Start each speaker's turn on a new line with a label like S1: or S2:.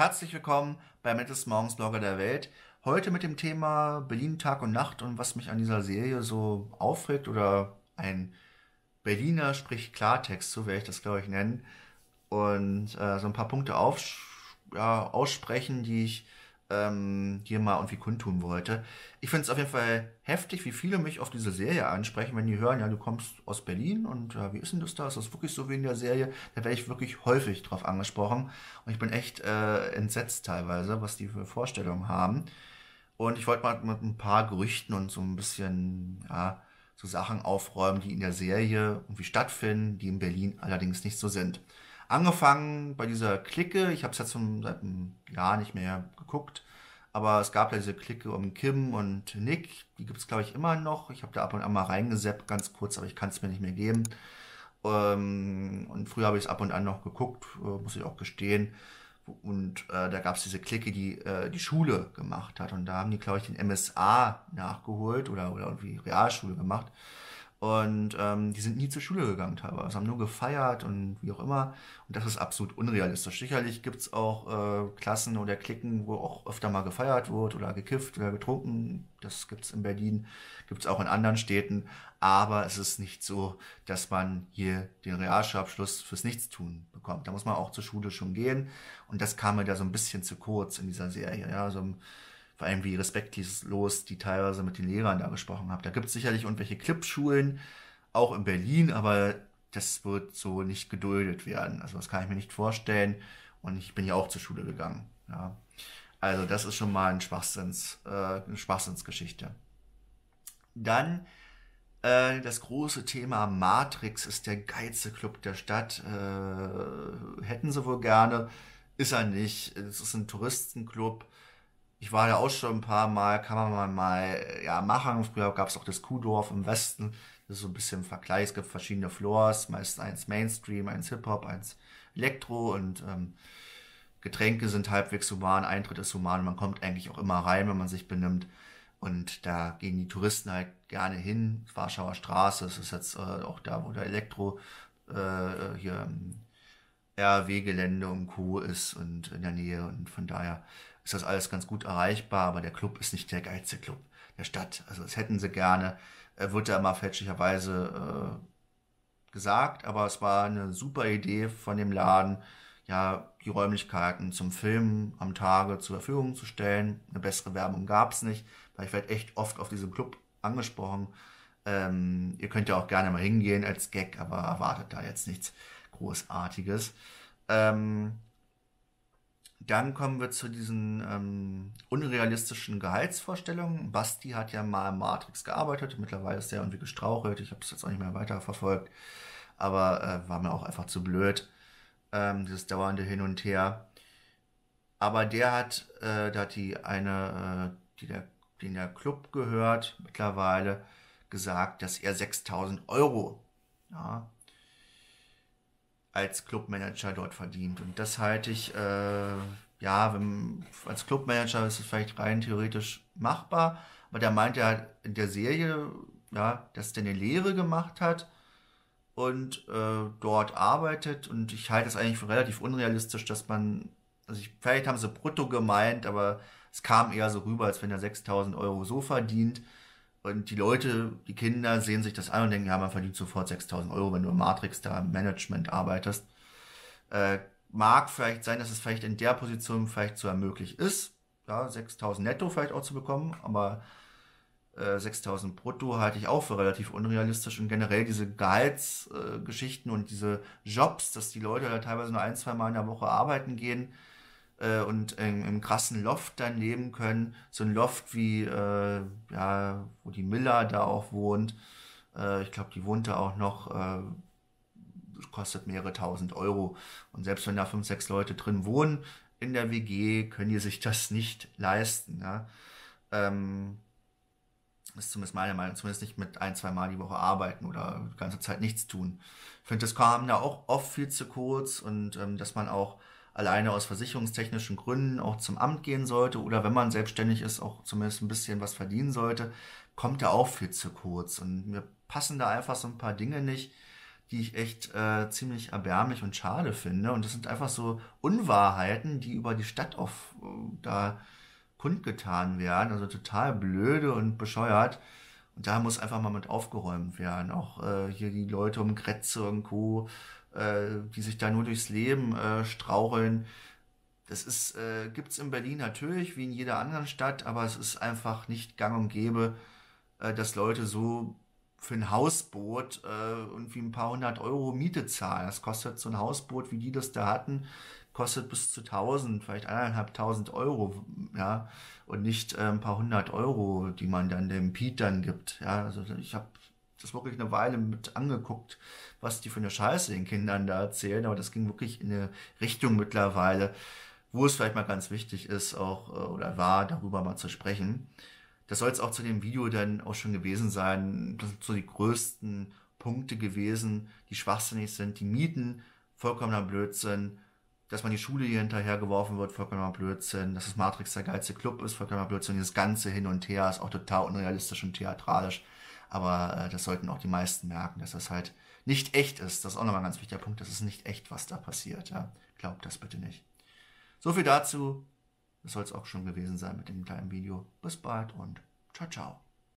S1: Herzlich willkommen beim ältesten Morgensblogger der Welt. Heute mit dem Thema Berlin Tag und Nacht und was mich an dieser Serie so aufregt oder ein Berliner, sprich Klartext, so werde ich das glaube ich nennen. Und äh, so ein paar Punkte auf, ja, aussprechen, die ich ähm, hier mal irgendwie kundtun wollte. Ich finde es auf jeden Fall heftig, wie viele mich auf diese Serie ansprechen, wenn die hören, ja, du kommst aus Berlin und äh, wie ist denn das da? Ist das wirklich so wie in der Serie? Da werde ich wirklich häufig drauf angesprochen und ich bin echt äh, entsetzt teilweise, was die für Vorstellungen haben. Und ich wollte mal mit ein paar Gerüchten und so ein bisschen, ja, so Sachen aufräumen, die in der Serie irgendwie stattfinden, die in Berlin allerdings nicht so sind angefangen bei dieser Clique, ich habe es ja zum, seit einem Jahr nicht mehr geguckt, aber es gab ja diese Clique um Kim und Nick, die gibt es glaube ich immer noch. Ich habe da ab und an mal reingeseppt, ganz kurz, aber ich kann es mir nicht mehr geben. Ähm, und früher habe ich es ab und an noch geguckt, äh, muss ich auch gestehen. Und äh, da gab es diese Clique, die äh, die Schule gemacht hat. Und da haben die, glaube ich, den MSA nachgeholt oder, oder irgendwie Realschule gemacht. Und ähm, die sind nie zur Schule gegangen teilweise, haben nur gefeiert und wie auch immer. Und das ist absolut unrealistisch. Sicherlich gibt es auch äh, Klassen oder Klicken, wo auch öfter mal gefeiert wird oder gekifft oder getrunken. Das gibt's in Berlin, gibt's auch in anderen Städten. Aber es ist nicht so, dass man hier den Realschulabschluss fürs Nichtstun bekommt. Da muss man auch zur Schule schon gehen. Und das kam mir da so ein bisschen zu kurz in dieser Serie. Ja, so ein, vor allem wie respektlos die teilweise mit den Lehrern da gesprochen haben. Da gibt es sicherlich irgendwelche Clipschulen, auch in Berlin, aber das wird so nicht geduldet werden. Also das kann ich mir nicht vorstellen. Und ich bin ja auch zur Schule gegangen. Ja. Also das ist schon mal ein Schwachsinns, äh, eine Schwachsinnsgeschichte. Dann äh, das große Thema Matrix ist der geilste Club der Stadt. Äh, hätten sie wohl gerne, ist er nicht. Es ist ein Touristenclub ich war ja auch schon ein paar Mal, kann man mal äh, ja, machen. Früher gab es auch das Kuhdorf im Westen. Das ist so ein bisschen ein Vergleich. Es gibt verschiedene Floors, meist eins Mainstream, eins Hip-Hop, eins Elektro und ähm, Getränke sind halbwegs human, Eintritt ist human. Man kommt eigentlich auch immer rein, wenn man sich benimmt. Und da gehen die Touristen halt gerne hin. Warschauer Straße, das ist jetzt äh, auch da, wo der Elektro äh, hier RW-Gelände und Co. ist und in der Nähe. Und von daher ist das alles ganz gut erreichbar, aber der Club ist nicht der geilste Club der Stadt. Also das hätten sie gerne, äh, wird da mal fälschlicherweise äh, gesagt, aber es war eine super Idee von dem Laden, ja, die Räumlichkeiten zum Filmen am Tage zur Verfügung zu stellen. Eine bessere Werbung gab es nicht, weil ich werde echt oft auf diesem Club angesprochen. Ähm, ihr könnt ja auch gerne mal hingehen als Gag, aber erwartet da jetzt nichts Großartiges. Ähm, dann kommen wir zu diesen ähm, unrealistischen Gehaltsvorstellungen. Basti hat ja mal Matrix gearbeitet, mittlerweile ist er irgendwie gestrauchelt. Ich habe es jetzt auch nicht mehr weiterverfolgt, aber äh, war mir auch einfach zu blöd, ähm, dieses dauernde Hin und Her. Aber der hat, äh, da hat die eine, äh, die der, den der Club gehört mittlerweile, gesagt, dass er 6000 Euro ja, als Clubmanager dort verdient. Und das halte ich, äh, ja, wenn, als Clubmanager ist es vielleicht rein theoretisch machbar, aber der meint ja in der Serie, ja, dass der eine Lehre gemacht hat und äh, dort arbeitet. Und ich halte es eigentlich für relativ unrealistisch, dass man, also ich, vielleicht haben sie brutto gemeint, aber es kam eher so rüber, als wenn er 6000 Euro so verdient. Und die Leute, die Kinder sehen sich das an und denken, ja, man verdient sofort 6000 Euro, wenn du im Matrix da im Management arbeitest. Äh, mag vielleicht sein, dass es vielleicht in der Position vielleicht so ermöglicht ist, ja, 6000 netto vielleicht auch zu bekommen, aber äh, 6000 brutto halte ich auch für relativ unrealistisch und generell diese Gehaltsgeschichten äh, und diese Jobs, dass die Leute da teilweise nur ein, zwei Mal in der Woche arbeiten gehen, äh, und ähm, im krassen Loft dann leben können. So ein Loft wie, äh, ja, wo die Miller da auch wohnt. Äh, ich glaube, die wohnt da auch noch. Äh, kostet mehrere tausend Euro. Und selbst wenn da fünf, sechs Leute drin wohnen in der WG, können die sich das nicht leisten. Ja? Ähm, ist zumindest meine Meinung, zumindest nicht mit ein, zwei Mal die Woche arbeiten oder die ganze Zeit nichts tun. Ich finde, das kam da auch oft viel zu kurz und ähm, dass man auch alleine aus versicherungstechnischen Gründen auch zum Amt gehen sollte oder wenn man selbstständig ist, auch zumindest ein bisschen was verdienen sollte, kommt ja auch viel zu kurz. Und mir passen da einfach so ein paar Dinge nicht, die ich echt äh, ziemlich erbärmlich und schade finde. Und das sind einfach so Unwahrheiten, die über die Stadt auf äh, da kundgetan werden. Also total blöde und bescheuert da muss einfach mal mit aufgeräumt werden. Auch äh, hier die Leute um Kretze und Co., äh, die sich da nur durchs Leben äh, straucheln. Das ist, äh, gibt in Berlin natürlich, wie in jeder anderen Stadt, aber es ist einfach nicht gang und gäbe, äh, dass Leute so für ein Hausboot äh, irgendwie ein paar hundert Euro Miete zahlen. Das kostet so ein Hausboot, wie die das da hatten, kostet bis zu 1000, vielleicht eineinhalb tausend Euro, ja, und nicht äh, ein paar hundert Euro, die man dann dem Piet dann gibt, ja, also ich habe das wirklich eine Weile mit angeguckt, was die für eine Scheiße den Kindern da erzählen, aber das ging wirklich in eine Richtung mittlerweile, wo es vielleicht mal ganz wichtig ist, auch äh, oder war, darüber mal zu sprechen. Das soll es auch zu dem Video dann auch schon gewesen sein. Das sind so die größten Punkte gewesen, die schwachsinnig sind, die Mieten, vollkommener Blödsinn, dass man die Schule hier hinterhergeworfen wird, vollkommener Blödsinn, dass das Matrix der geilste Club ist, vollkommener Blödsinn, dieses ganze Hin und Her ist auch total unrealistisch und theatralisch. Aber äh, das sollten auch die meisten merken, dass das halt nicht echt ist. Das ist auch nochmal ein ganz wichtiger Punkt, das ist nicht echt, was da passiert. Ja? Glaubt das bitte nicht. So viel dazu. Das soll es auch schon gewesen sein mit dem kleinen Video. Bis bald und ciao, ciao.